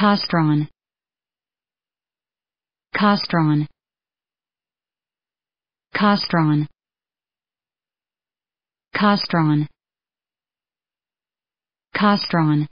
Costron Costron Costron Costron Costron